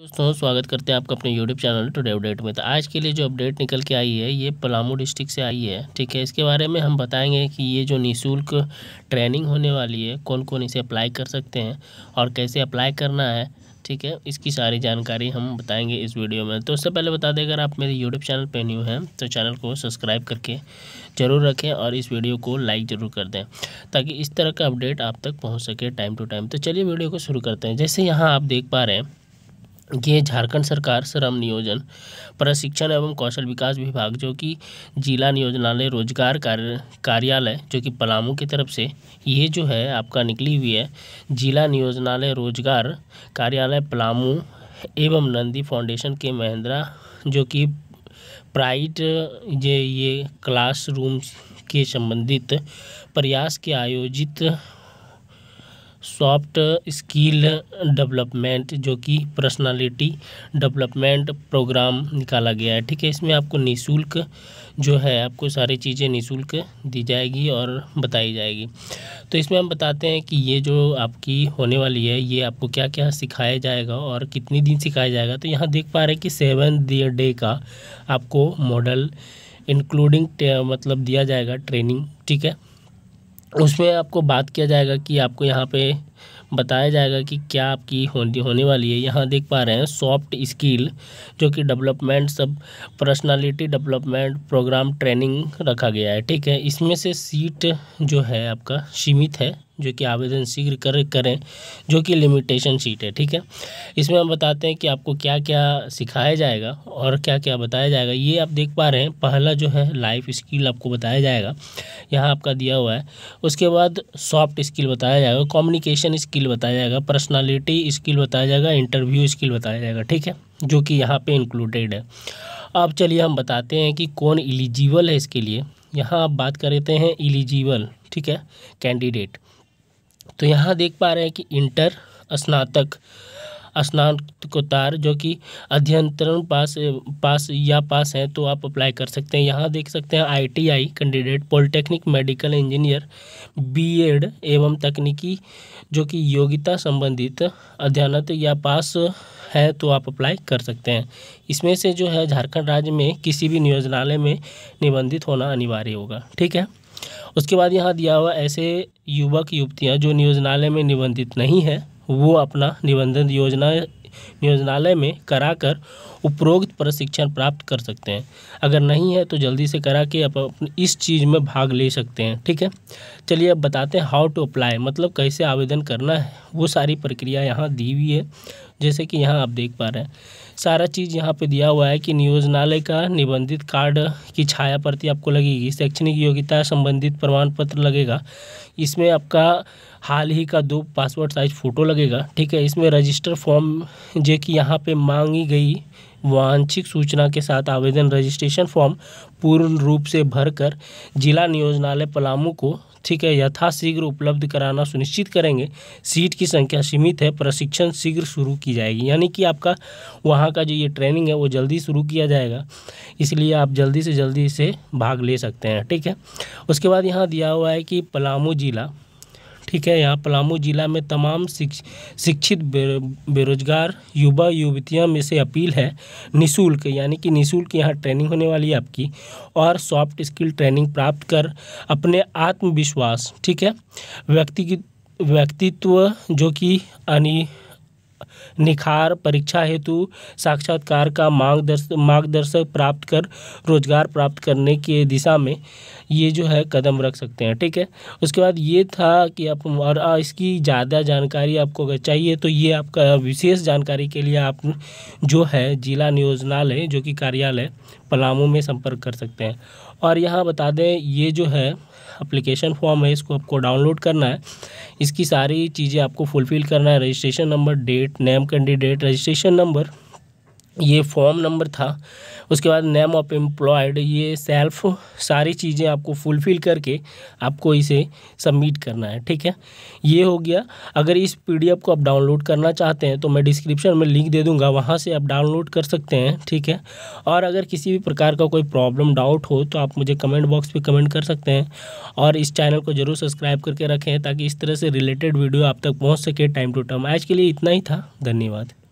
दोस्तों स्वागत करते हैं आपका अपने यूट्यूब चैनल टुडे अपडेट में तो आज के लिए जो अपडेट निकल के आई है ये पलामू डिस्ट्रिक्ट से आई है ठीक है इसके बारे में हम बताएंगे कि ये जो निशुल्क ट्रेनिंग होने वाली है कौन कौन इसे अप्लाई कर सकते हैं और कैसे अप्लाई करना है ठीक है इसकी सारी जानकारी हम बताएंगे इस वीडियो में तो उससे पहले बता दें अगर आप मेरे यूट्यूब चैनल पर न्यू हैं तो चैनल को सब्सक्राइब करके ज़रूर रखें और इस वीडियो को लाइक ज़रूर कर दें ताकि इस तरह का अपडेट आप तक पहुँच सके टाइम टू टाइम तो चलिए वीडियो को शुरू करते हैं जैसे यहाँ आप देख पा रहे हैं ये झारखंड सरकार श्रम नियोजन प्रशिक्षण एवं कौशल विकास विभाग जो कि जिला नियोजनालय रोजगार कार्य कार्यालय जो कि पलामू की तरफ से ये जो है आपका निकली हुई है जिला नियोजनालय रोजगार कार्यालय पलामू एवं नंदी फाउंडेशन के महिंद्रा जो कि प्राइड ये ये क्लासरूम के संबंधित प्रयास के आयोजित सॉफ्ट स्किल डेवलपमेंट जो कि पर्सनालिटी डेवलपमेंट प्रोग्राम निकाला गया है ठीक है इसमें आपको निशुल्क जो है आपको सारी चीज़ें निशुल्क दी जाएगी और बताई जाएगी तो इसमें हम बताते हैं कि ये जो आपकी होने वाली है ये आपको क्या क्या सिखाया जाएगा और कितनी दिन सिखाया जाएगा तो यहाँ देख पा रहे हैं कि सेवन डे का आपको मॉडल इंक्लूडिंग मतलब दिया जाएगा ट्रेनिंग ठीक है उसमें आपको बात किया जाएगा कि आपको यहाँ पे बताया जाएगा कि क्या आपकी होने होने वाली है यहाँ देख पा रहे हैं सॉफ्ट स्किल जो कि डेवलपमेंट सब पर्सनालिटी डेवलपमेंट प्रोग्राम ट्रेनिंग रखा गया है ठीक है इसमें से सीट जो है आपका सीमित है जो कि आवेदन शीघ्र कर करें जो कि लिमिटेशन शीट है ठीक है इसमें हम बताते हैं कि आपको क्या क्या सिखाया जाएगा और क्या क्या बताया जाएगा ये आप देख पा रहे हैं पहला जो है लाइफ स्किल आपको बताया जाएगा यहाँ आपका दिया हुआ है उसके बाद सॉफ्ट स्किल बताया जाएगा कम्युनिकेशन स्किल बताया जाएगा पर्सनैलिटी स्किल बताया जाएगा इंटरव्यू स्किल बताया जाएगा ठीक है जो कि यहाँ पर इंक्लूडेड है अब चलिए हम बताते हैं कि कौन एलिजिबल है इसके लिए यहाँ आप बात करते हैं एलिजिबल ठीक है कैंडिडेट तो यहाँ देख पा रहे हैं कि इंटर स्नातक स्नातकोत्तर जो कि अध्ययनतरण पास पास या पास हैं तो आप अप्लाई कर सकते हैं यहाँ देख सकते हैं ITI candidate polytechnic medical engineer BEd एवं तकनीकी जो कि योग्यता संबंधित अध्ययनत या पास है तो आप अप्लाई कर सकते हैं इसमें से जो है झारखंड राज्य में किसी भी नियोजनालय में निबंधित होना अनिवार्य होगा ठीक है उसके बाद यहाँ दिया हुआ ऐसे युवक युवतियाँ जो नियोजनालय में निबंधित नहीं है वो अपना निबंधन योजना नियोजनालय में कराकर उपरोक्त प्रशिक्षण प्राप्त कर सकते हैं अगर नहीं है तो जल्दी से करा के आप अपने इस चीज़ में भाग ले सकते हैं ठीक है चलिए अब बताते हैं हाउ टू अप्लाई मतलब कैसे आवेदन करना है वो सारी प्रक्रिया यहाँ दी हुई है जैसे कि यहाँ आप देख पा रहे हैं सारा चीज़ यहाँ पे दिया हुआ है कि नियोजनालय का निबंधित कार्ड की छाया प्रति आपको लगेगी शैक्षणिक योग्यता संबंधित प्रमाण पत्र लगेगा इसमें आपका हाल ही का दो पासपोर्ट साइज फ़ोटो लगेगा ठीक है इसमें रजिस्टर फॉर्म जो कि यहाँ पे मांगी गई वांछिक सूचना के साथ आवेदन रजिस्ट्रेशन फॉर्म पूर्ण रूप से भरकर जिला नियोजनालय पलामू को ठीक है यथाशीघ्र उपलब्ध कराना सुनिश्चित करेंगे सीट की संख्या सीमित है प्रशिक्षण शीघ्र शुरू की जाएगी यानी कि आपका वहाँ का जो ये ट्रेनिंग है वो जल्दी शुरू किया जाएगा इसलिए आप जल्दी से जल्दी इसे भाग ले सकते हैं ठीक है उसके बाद यहाँ दिया हुआ है कि पलामू ज़िला ठीक है यहाँ पलामू जिला में तमाम शिक्ष, शिक्षित बे, बेरोजगार युवा युवतियाँ में से अपील है निशुल्क यानी कि निशुल्क यहाँ ट्रेनिंग होने वाली है आपकी और सॉफ्ट स्किल ट्रेनिंग प्राप्त कर अपने आत्मविश्वास ठीक है व्यक्ति की व्यक्तित्व जो कि अनि निखार परीक्षा हेतु साक्षात्कार का मार्गदर्शक मार्गदर्शक प्राप्त कर रोजगार प्राप्त करने की दिशा में ये जो है कदम रख सकते हैं ठीक है उसके बाद ये था कि आप और इसकी ज़्यादा जानकारी आपको अगर चाहिए तो ये आपका विशेष जानकारी के लिए आप जो है जिला नियोजनालय जो कि कार्यालय पलामू में संपर्क कर सकते हैं और यहाँ बता दें ये जो है अप्लीकेशन फॉर्म है इसको आपको डाउनलोड करना है इसकी सारी चीज़ें आपको फुलफ़िल करना है registration number date name candidate registration number ये फॉर्म नंबर था उसके बाद नेम ऑफ एम्प्लॉयड ये सेल्फ सारी चीज़ें आपको फुलफ़िल करके आपको इसे सबमिट करना है ठीक है ये हो गया अगर इस पीडीएफ को आप डाउनलोड करना चाहते हैं तो मैं डिस्क्रिप्शन में लिंक दे दूंगा वहाँ से आप डाउनलोड कर सकते हैं ठीक है और अगर किसी भी प्रकार का कोई प्रॉब्लम डाउट हो तो आप मुझे कमेंट बॉक्स पर कमेंट कर सकते हैं और इस चैनल को ज़रूर सब्सक्राइब करके रखें ताकि इस तरह से रिलेटेड वीडियो आप तक पहुँच सके टाइम टू टाइम आज के लिए इतना ही था धन्यवाद